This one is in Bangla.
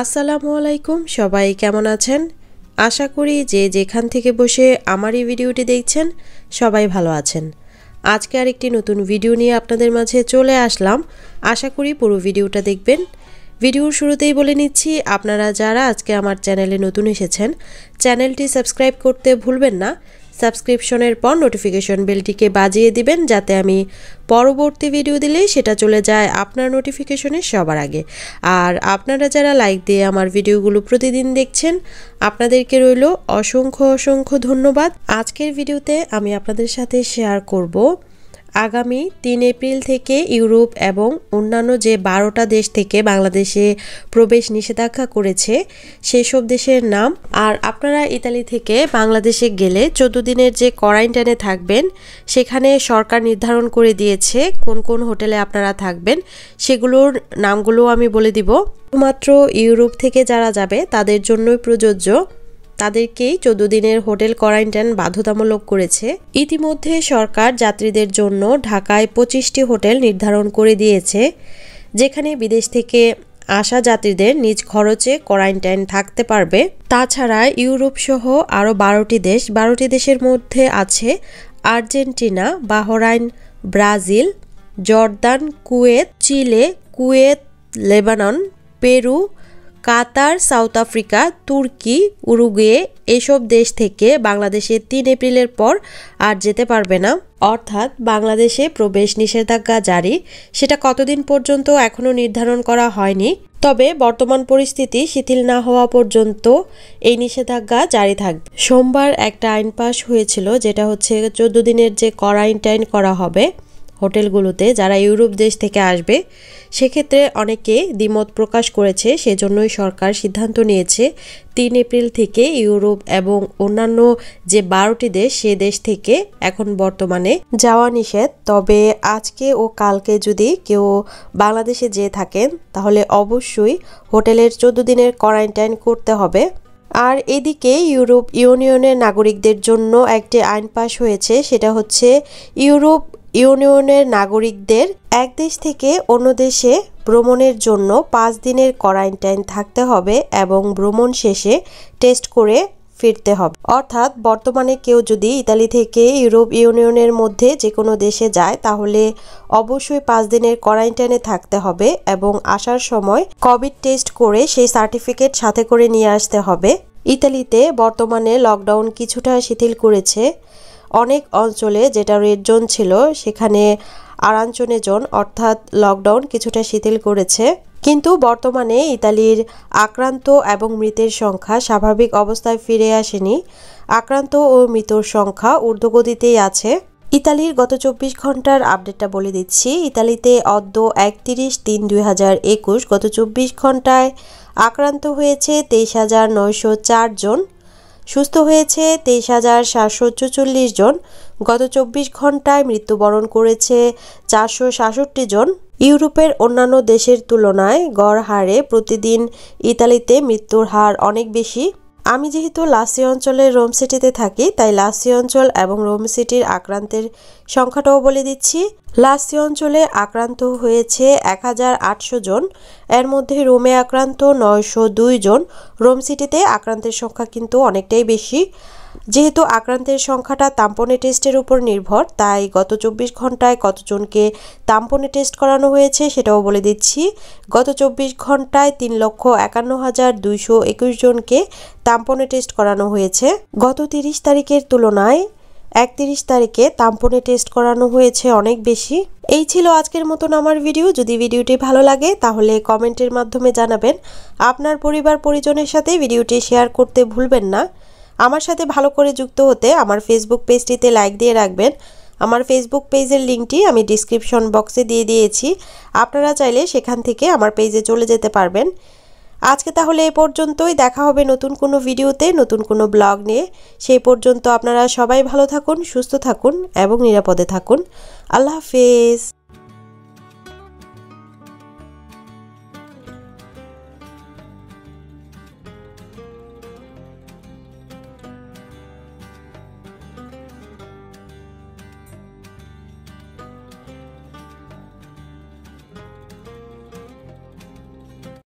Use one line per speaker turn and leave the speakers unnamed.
আসসালামু আলাইকুম সবাই কেমন আছেন আশা করি যে যেখান থেকে বসে আমার এই ভিডিওটি দেখছেন সবাই ভালো আছেন আজকে আরেকটি নতুন ভিডিও নিয়ে আপনাদের মাঝে চলে আসলাম আশা করি পুরো ভিডিওটা দেখবেন ভিডিওর শুরুতেই বলে নিচ্ছি আপনারা যারা আজকে আমার চ্যানেলে নতুন এসেছেন চ্যানেলটি সাবস্ক্রাইব করতে ভুলবেন না সাবস্ক্রিপশনের পর নোটিফিকেশন বেলটিকে বাজিয়ে দিবেন যাতে আমি পরবর্তী ভিডিও দিলেই সেটা চলে যায় আপনার নোটিফিকেশনে সবার আগে আর আপনারা যারা লাইক দিয়ে আমার ভিডিওগুলো প্রতিদিন দেখছেন আপনাদেরকে রইল অসংখ্য অসংখ্য ধন্যবাদ আজকের ভিডিওতে আমি আপনাদের সাথে শেয়ার করব আগামী তিন এপ্রিল থেকে ইউরোপ এবং অন্যান্য যে বারোটা দেশ থেকে বাংলাদেশে প্রবেশ নিষেধাজ্ঞা করেছে সেসব দেশের নাম আর আপনারা ইতালি থেকে বাংলাদেশে গেলে চোদ্দ দিনের যে কোয়ারেন্টাইনে থাকবেন সেখানে সরকার নির্ধারণ করে দিয়েছে কোন কোন হোটেলে আপনারা থাকবেন সেগুলোর নামগুলো আমি বলে দিব শুধুমাত্র ইউরোপ থেকে যারা যাবে তাদের জন্যই প্রযোজ্য তাদেরকেই চোদ্দ দিনের হোটেল কোয়ারেন্টাইন বাধ্যতামূলক করেছে ইতিমধ্যে সরকার যাত্রীদের জন্য ঢাকায় পঁচিশটি হোটেল নির্ধারণ করে দিয়েছে যেখানে বিদেশ থেকে আসা যাত্রীদের নিজ খরচে কোয়ারেন্টাইন থাকতে পারবে তাছাড়া ইউরোপ সহ আরও বারোটি দেশ বারোটি দেশের মধ্যে আছে Argentina Bahrain Brazil Jordan Kuwait Chile Kuwait Lebanon Peru Qatar South Africa তুর্কি উরুগুয়ে এসব দেশ থেকে বাংলাদেশে তিন এপ্রিলের পর আর যেতে পারবে না অর্থাৎ বাংলাদেশে প্রবেশ নিষেধাজ্ঞা জারি সেটা কতদিন পর্যন্ত এখনও নির্ধারণ করা হয়নি তবে বর্তমান পরিস্থিতি শিথিল না হওয়া পর্যন্ত এই নিষেধাজ্ঞা জারি থাকবে সোমবার একটা আইন পাশ হয়েছিল যেটা হচ্ছে চোদ্দ দিনের যে কড়া করা হবে হোটেলগুলোতে যারা ইউরোপ দেশ থেকে আসবে সেক্ষেত্রে অনেকে দ্বিমত প্রকাশ করেছে সেজন্যই সরকার সিদ্ধান্ত নিয়েছে তিন এপ্রিল থেকে ইউরোপ এবং অন্যান্য যে বারোটি দেশ সে দেশ থেকে এখন বর্তমানে যাওয়া নিষেধ তবে আজকে ও কালকে যদি কেউ বাংলাদেশে যেয়ে থাকেন তাহলে অবশ্যই হোটেলের চোদ্দ দিনের কোয়ারেন্টাইন করতে হবে আর এদিকে ইউরোপ ইউনিয়নের নাগরিকদের জন্য একটি আইন পাশ হয়েছে সেটা হচ্ছে ইউরোপ ইউনিয়নের নাগরিকদের এক দেশ থেকে অন্য দেশে ভ্রমণের জন্য পাঁচ দিনের কোয়ারেন্টাইন থাকতে হবে এবং ভ্রমণ শেষে টেস্ট করে ফিরতে হবে অর্থাৎ বর্তমানে কেউ যদি ইতালি থেকে ইউরোপ ইউনিয়নের মধ্যে যে কোনো দেশে যায় তাহলে অবশ্যই পাঁচ দিনের কোয়ারেন্টাইনে থাকতে হবে এবং আসার সময় কোভিড টেস্ট করে সেই সার্টিফিকেট সাথে করে নিয়ে আসতে হবে ইতালিতে বর্তমানে লকডাউন কিছুটা শিথিল করেছে অনেক অঞ্চলে যেটা রেড জোন ছিল সেখানে আরাঞ্চনে জোন অর্থাৎ লকডাউন কিছুটা শিথিল করেছে কিন্তু বর্তমানে ইতালির আক্রান্ত এবং মৃতের সংখ্যা স্বাভাবিক অবস্থায় ফিরে আসেনি আক্রান্ত ও মৃতর সংখ্যা ঊর্ধ্বগতিতেই আছে ইতালির গত চব্বিশ ঘন্টার আপডেটটা বলে দিচ্ছি ইতালিতে অদ্য একত্রিশ তিন দুই হাজার একুশ গত চব্বিশ ঘন্টায় আক্রান্ত হয়েছে তেইশ হাজার নয়শো চার জন সুস্থ হয়েছে তেইশ হাজার সাতশো চুচল্লিশ জন গত চব্বিশ ঘন্টায় মৃত্যুবরণ করেছে চারশো সাতষট্টি জন ইউরোপের অন্যান্য দেশের তুলনায় গড় হারে প্রতিদিন ইতালিতে মৃত্যুর হার অনেক বেশি আমি যেহেতু লাসি অঞ্চলের রোম সিটিতে থাকি তাই লাসি অঞ্চল এবং রোম সিটির আক্রান্তের সংখ্যাটাও বলে দিচ্ছি লাসি অঞ্চলে আক্রান্ত হয়েছে এক জন এর মধ্যে রোমে আক্রান্ত নয়শো জন রোম সিটিতে আক্রান্তের সংখ্যা কিন্তু অনেকটাই বেশি যেহেতু আক্রান্তের সংখ্যাটা তাম্পনে টেস্টের উপর নির্ভর তাই গত চব্বিশ ঘন্টায় কতজনকে তাম্পনে টেস্ট করানো হয়েছে সেটাও বলে দিচ্ছি গত চব্বিশ ঘন্টায় তিন লক্ষ একান্ন হাজার দুইশো একুশ জনকে তাম্পনে টেস্ট করানো হয়েছে গত তিরিশ তারিখের তুলনায় একত্রিশ তারিখে তাম্পনে টেস্ট করানো হয়েছে অনেক বেশি এই ছিল আজকের মতন আমার ভিডিও যদি ভিডিওটি ভালো লাগে তাহলে কমেন্টের মাধ্যমে জানাবেন আপনার পরিবার পরিজনের সাথে ভিডিওটি শেয়ার করতে ভুলবেন না আমার সাথে ভালো করে যুক্ত হতে আমার ফেসবুক পেজটিতে লাইক দিয়ে রাখবেন আমার ফেসবুক পেজের লিঙ্কটি আমি ডিসক্রিপশন বক্সে দিয়ে দিয়েছি আপনারা চাইলে সেখান থেকে আমার পেজে চলে যেতে পারবেন আজকে তাহলে এ পর্যন্তই দেখা হবে নতুন কোনো ভিডিওতে নতুন কোনো ব্লগ নিয়ে সেই পর্যন্ত আপনারা সবাই ভালো থাকুন সুস্থ থাকুন এবং নিরাপদে থাকুন আল্লাহ হাফেজ